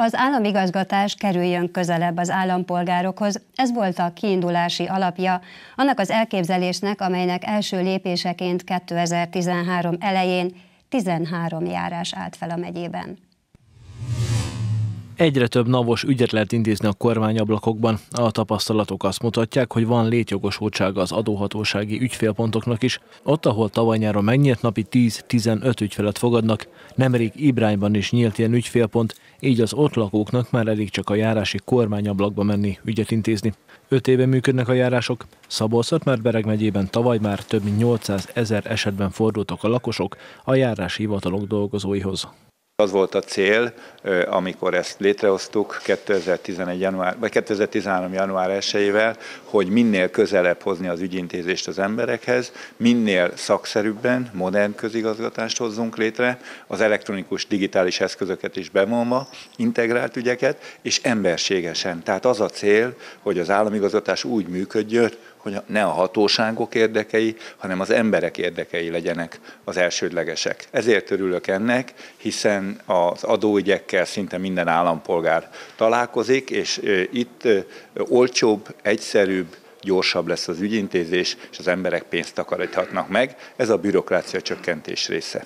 Az államigazgatás kerüljön közelebb az állampolgárokhoz, ez volt a kiindulási alapja annak az elképzelésnek, amelynek első lépéseként 2013 elején 13 járás állt fel a megyében. Egyre több navos ügyet lehet intézni a kormányablakokban. A tapasztalatok azt mutatják, hogy van létjogosultsága az adóhatósági ügyfélpontoknak is. Ott, ahol tavaly nyáron megnyílt napi 10-15 ügyfelet fogadnak, nemrég Ibrányban is nyílt ilyen ügyfélpont, így az ott lakóknak már elég csak a járási kormányablakba menni ügyet intézni. Öt éve működnek a járások. Szabolszat már Bereg megyében tavaly már több mint 800 ezer esetben fordultak a lakosok a járási hivatalok dolgozóihoz. Az volt a cél, amikor ezt létrehoztuk 2011. január, vagy 2013. január 1 hogy minél közelebb hozni az ügyintézést az emberekhez, minél szakszerűbben modern közigazgatást hozzunk létre, az elektronikus digitális eszközöket is bevonva, integrált ügyeket, és emberségesen. Tehát az a cél, hogy az államigazgatás úgy működjön, hogy ne a hatóságok érdekei, hanem az emberek érdekei legyenek az elsődlegesek. Ezért örülök ennek, hiszen az adóügyekkel szinte minden állampolgár találkozik, és itt olcsóbb, egyszerűbb, gyorsabb lesz az ügyintézés, és az emberek pénzt takaríthatnak meg. Ez a bürokrácia csökkentés része.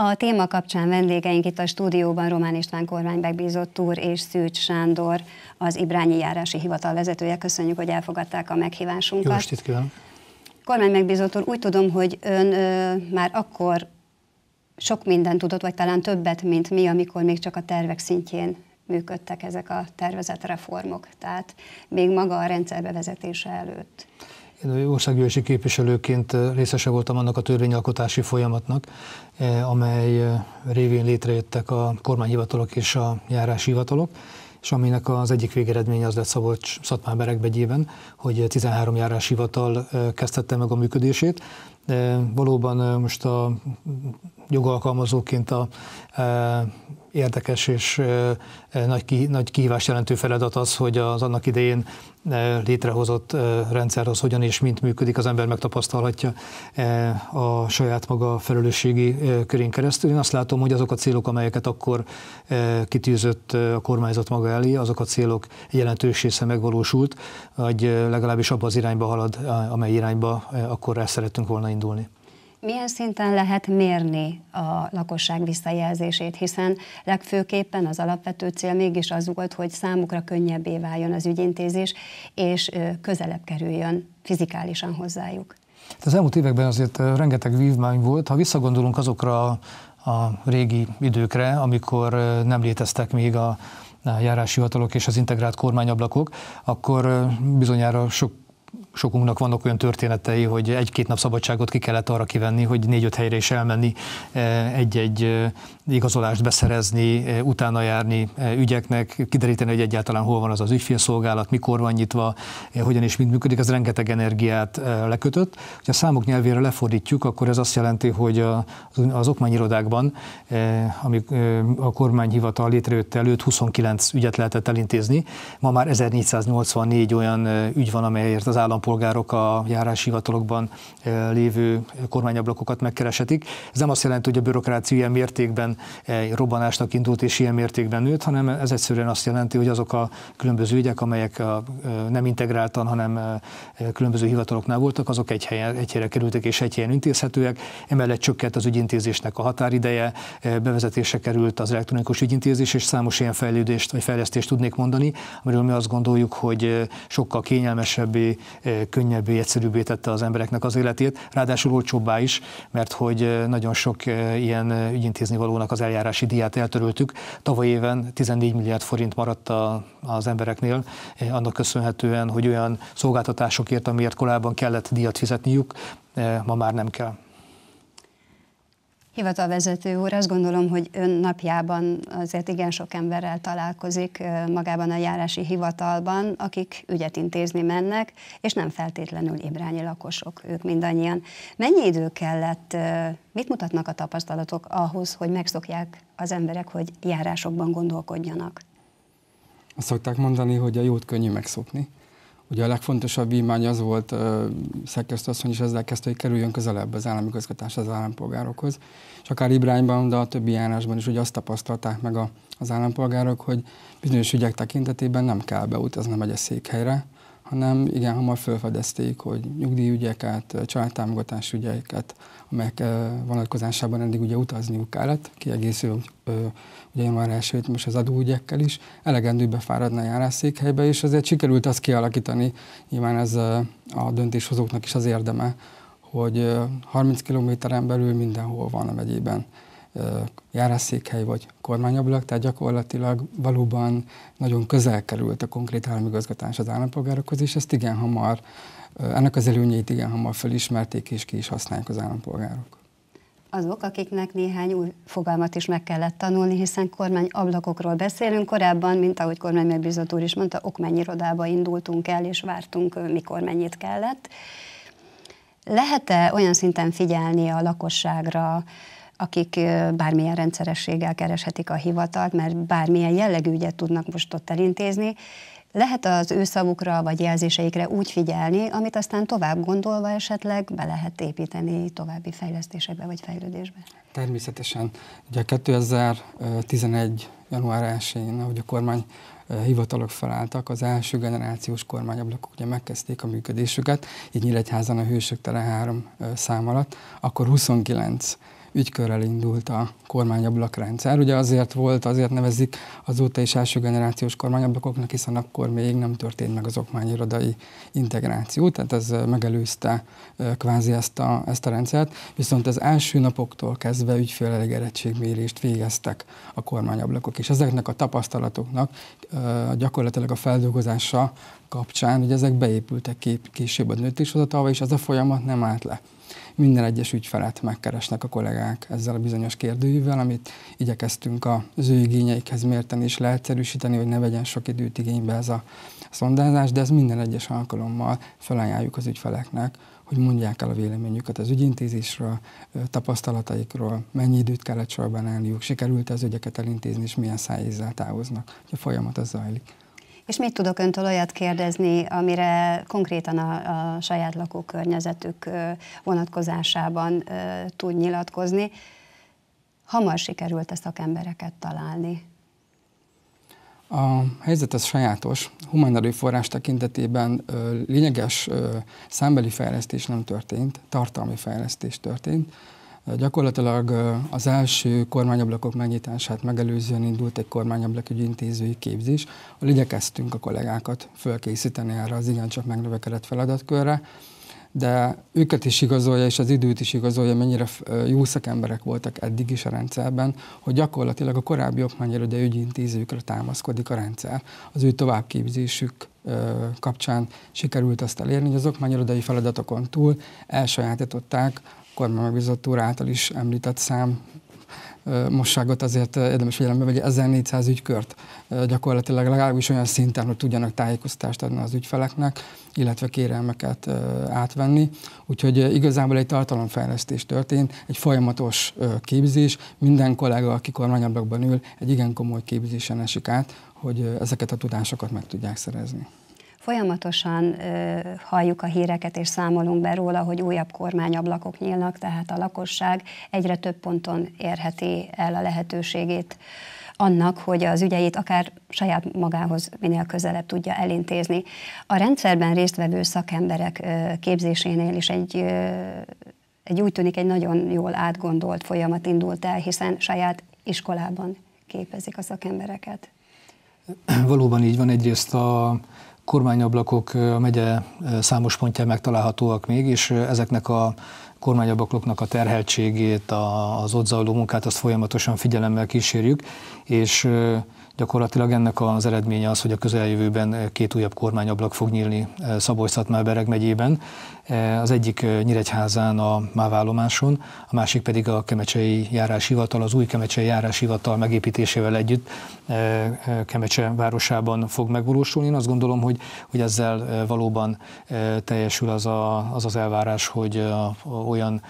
A téma kapcsán vendégeink itt a stúdióban Román István kormány megbízott úr és Szűcs Sándor, az Ibrányi Járási Hivatal vezetője. Köszönjük, hogy elfogadták a meghívásunkat. Jó estét kívánok! Kormány megbízott úr, úgy tudom, hogy ön ö, már akkor sok mindent tudott, vagy talán többet, mint mi, amikor még csak a tervek szintjén működtek ezek a tervezett reformok, tehát még maga a rendszerbevezetése előtt. Én országgyűlési képviselőként részese voltam annak a törvényalkotási folyamatnak, amely révén létrejöttek a kormányhivatalok és a hivatalok, és aminek az egyik végeredménye az lett Szabolcs Szatmár Beregbegyében, hogy 13 hivatal kezdette meg a működését. Valóban most a jogalkalmazóként a érdekes és nagy, ki, nagy kihívás jelentő feladat az, hogy az annak idején létrehozott rendszer az hogyan és mint működik, az ember megtapasztalhatja a saját maga felelősségi körén keresztül. Én azt látom, hogy azok a célok, amelyeket akkor kitűzött a kormányzat maga elé, azok a célok jelentős része megvalósult, vagy legalábbis abba az irányba halad, amely irányba akkor el szerettünk volna indulni. Milyen szinten lehet mérni a lakosság visszajelzését, hiszen legfőképpen az alapvető cél mégis az volt, hogy számukra könnyebbé váljon az ügyintézés, és közelebb kerüljön fizikálisan hozzájuk. Hát az elmúlt években azért rengeteg vívmány volt. Ha visszagondolunk azokra a régi időkre, amikor nem léteztek még a járási hivatalok és az integrált kormányablakok, akkor bizonyára sok sokunknak vannak olyan történetei, hogy egy-két nap szabadságot ki kellett arra kivenni, hogy négy-öt helyre is elmenni, eh, egy-egy eh, igazolást beszerezni, eh, utána járni ügyeknek, kideríteni, hogy egyáltalán hol van az az ügyfélszolgálat, mikor van nyitva, hogyan és mind működik, ez rengeteg energiát lekötött. Ha a számok nyelvére lefordítjuk, akkor ez azt jelenti, hogy az okmányirodákban, ami a kormányhivatal létrejött előtt 29 ügyet lehetett elintézni, ma már 1484 olyan ügy van, amelyért az állampolgár állampolgárok a járáshivatalokban lévő kormányablakokat megkereshetik. Ez nem azt jelenti, hogy a bürokrácia ilyen mértékben robbanásnak indult és ilyen mértékben nőtt, hanem ez egyszerűen azt jelenti, hogy azok a különböző ügyek, amelyek nem integráltan, hanem különböző hivataloknál voltak, azok egy, helyen, egy helyre kerültek és egy helyen intézhetőek. Emellett csökkent az ügyintézésnek a határideje, bevezetése került az elektronikus ügyintézés, és számos ilyen fejlődést vagy fejlesztést tudnék mondani, amiről mi azt gondoljuk, hogy sokkal kényelmesebbé, könnyebbé, egyszerűbbé tette az embereknek az életét, ráadásul olcsóbbá is, mert hogy nagyon sok ilyen ügyintézni valónak az eljárási díját eltöröltük. Tavaly éven 14 milliárd forint maradt a, az embereknél, annak köszönhetően, hogy olyan szolgáltatásokért, amiért korábban kellett díjat fizetniük, ma már nem kell. Hivatalvezető úr, azt gondolom, hogy ön napjában azért igen sok emberrel találkozik magában a járási hivatalban, akik ügyet intézni mennek, és nem feltétlenül ébrányi lakosok, ők mindannyian. Mennyi idő kellett, mit mutatnak a tapasztalatok ahhoz, hogy megszokják az emberek, hogy járásokban gondolkodjanak? Azt szokták mondani, hogy a jót könnyű megszokni. Ugye a legfontosabb vívmány az volt, Szekeszt asszony is ezzel kezdte, hogy kerüljön közelebb az állami közgatás az állampolgárokhoz. És akár Ibrányban, de a többi járásban is ugye azt tapasztalták meg a, az állampolgárok, hogy bizonyos ügyek tekintetében nem kell beutazni a megyeszékhelyre, hanem igen hamar felfedezték, hogy nyugdíjügyeket, családtámogatás ügyeket, amelyek vonatkozásában eddig ugye utazniuk kellett, kiegészül ugye január 1 most az adóügyekkel is, elegendő befáradna a járásszékhelybe, és azért sikerült azt kialakítani, nyilván ez a döntéshozóknak is az érdeme, hogy 30 kilométeren belül mindenhol van a megyében járásszékhely vagy kormányablak, tehát gyakorlatilag valóban nagyon közel került a konkrét államigazgatás az állampolgárokhoz, és ezt igen hamar, ennek az előnyeit igen hamar felismerték és ki is használják az állampolgárok azok, akiknek néhány új fogalmat is meg kellett tanulni, hiszen kormányablakokról beszélünk. Korábban, mint ahogy kormánymegbízott úr is mondta, okmányirodába indultunk el, és vártunk, mikor mennyit kellett. Lehet-e olyan szinten figyelni a lakosságra, akik bármilyen rendszerességgel kereshetik a hivatalt, mert bármilyen jellegű ügyet tudnak most ott elintézni, lehet az ő szavukra vagy jelzéseikre úgy figyelni, amit aztán tovább gondolva esetleg be lehet építeni további fejlesztésekbe vagy fejlődésbe. Természetesen. Ugye 2011. január 1-én, ahogy a kormány hivatalok felálltak, az első generációs kormányablakok ugye megkezdték a működésüket, így Nyíregyházan a Hősök tere három szám alatt, akkor 29 ügykörrel indult a kormányablakrendszer. Ugye azért volt, azért nevezik azóta is első generációs kormányablakoknak, hiszen akkor még nem történt meg az okmányirodai integráció, tehát ez megelőzte kvázi ezt a, ezt a rendszert, viszont az első napoktól kezdve ügyfélelégedettségmérést végeztek a kormányablakok, és ezeknek a tapasztalatoknak gyakorlatilag a feldolgozása kapcsán, hogy ezek beépültek később a döntéshozatalba, és ez a folyamat nem állt le minden egyes ügyfelet megkeresnek a kollégák ezzel a bizonyos kérdőjűvel, amit igyekeztünk az ő igényeikhez mérteni és leegyszerűsíteni, hogy ne vegyen sok időt igénybe ez a szondázás, de ez minden egyes alkalommal felajánljuk az ügyfeleknek, hogy mondják el a véleményüket az ügyintézésről, tapasztalataikról, mennyi időt kellett sorban állniuk, sikerült az ügyeket elintézni, és milyen szájézzel távoznak. A folyamat az zajlik. És mit tudok öntől olyat kérdezni, amire konkrétan a, a saját lakókörnyezetük vonatkozásában tud nyilatkozni? Hamar sikerült a szakembereket találni? A helyzet az sajátos. Humán erőforrás tekintetében ö, lényeges ö, számbeli fejlesztés nem történt, tartalmi fejlesztés történt. Gyakorlatilag az első kormányablakok megnyitását megelőzően indult egy kormányablak ügyintézői képzés, ahol igyekeztünk a kollégákat fölkészíteni erre az igencsak megnövekedett feladatkörre, de őket is igazolja, és az időt is igazolja, mennyire jó szakemberek voltak eddig is a rendszerben, hogy gyakorlatilag a korábbi okmányelőde ügyintézőkre támaszkodik a rendszer. Az ő továbbképzésük kapcsán sikerült azt elérni, hogy az okmányirodai feladatokon túl elsajátították kormány megbízott úr által is említett szám mosságot azért érdemes figyelembe vegye 1400 ügykört gyakorlatilag legalábbis olyan szinten, hogy tudjanak tájékoztást adni az ügyfeleknek, illetve kérelmeket átvenni. Úgyhogy igazából egy tartalomfejlesztés történt, egy folyamatos képzés, minden kollega, aki kormányablakban ül, egy igen komoly képzésen esik át, hogy ezeket a tudásokat meg tudják szerezni. Folyamatosan halljuk a híreket és számolunk be róla, hogy újabb kormányablakok nyílnak, tehát a lakosság egyre több ponton érheti el a lehetőségét annak, hogy az ügyeit akár saját magához minél közelebb tudja elintézni. A rendszerben résztvevő szakemberek képzésénél is egy egy úgy tűnik egy nagyon jól átgondolt folyamat indult el, hiszen saját iskolában képezik a szakembereket. Valóban így van egyrészt a kormányablakok a megye számos pontján megtalálhatóak még, és ezeknek a kormányablakoknak a terheltségét, az ott zajló munkát, azt folyamatosan figyelemmel kísérjük, és Gyakorlatilag ennek az eredménye az, hogy a közeljövőben két újabb kormányablak fog nyílni eh, szabolcs bereg megyében. Eh, az egyik eh, Nyíregyházán a Mávállomáson, a másik pedig a Kemecsei járáshivatal, az új Kemecsei járáshivatal megépítésével együtt Kemecse városában fog megvalósulni. Én azt gondolom, hogy, hogy ezzel valóban teljesül az a, az, az elvárás, hogy olyan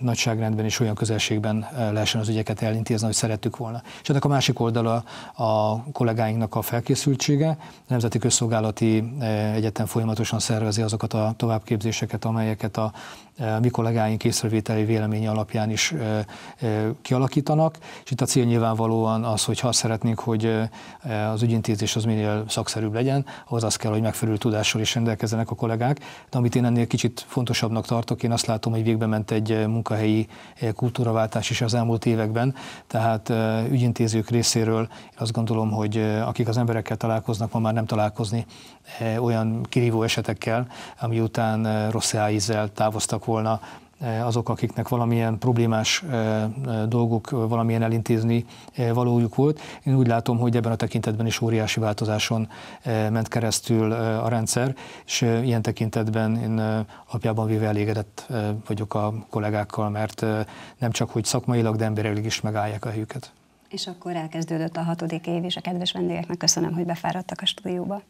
nagyságrendben és olyan közelségben lehessen az ügyeket elintézni, hogy szerettük volna. És ennek a másik oldala a a kollégáinknak a felkészültsége. A Nemzeti Közszolgálati eh, Egyetem folyamatosan szervezi azokat a továbbképzéseket, amelyeket a eh, mi kollégáink észrevételi véleménye alapján is eh, kialakítanak, és itt a cél nyilvánvalóan az, hogy ha szeretnénk, hogy az ügyintézés az minél szakszerűbb legyen, ahhoz az kell, hogy megfelelő tudással is rendelkezzenek a kollégák, de amit én ennél kicsit fontosabbnak tartok, én azt látom, hogy végbe ment egy munkahelyi kultúraváltás is az elmúlt években, tehát ügyintézők részéről én azt gondolom, hogy akik az emberekkel találkoznak, ma már nem találkozni olyan kirívó esetekkel, ami után rossz ízzel távoztak volna azok, akiknek valamilyen problémás dolgok, valamilyen elintézni valójuk volt. Én úgy látom, hogy ebben a tekintetben is óriási változáson ment keresztül a rendszer, és ilyen tekintetben én apjában véve elégedett vagyok a kollégákkal, mert nem csak hogy szakmailag, de emberileg is megállják a helyüket. És akkor elkezdődött a hatodik év, és a kedves vendégeknek köszönöm, hogy befáradtak a stúdióba.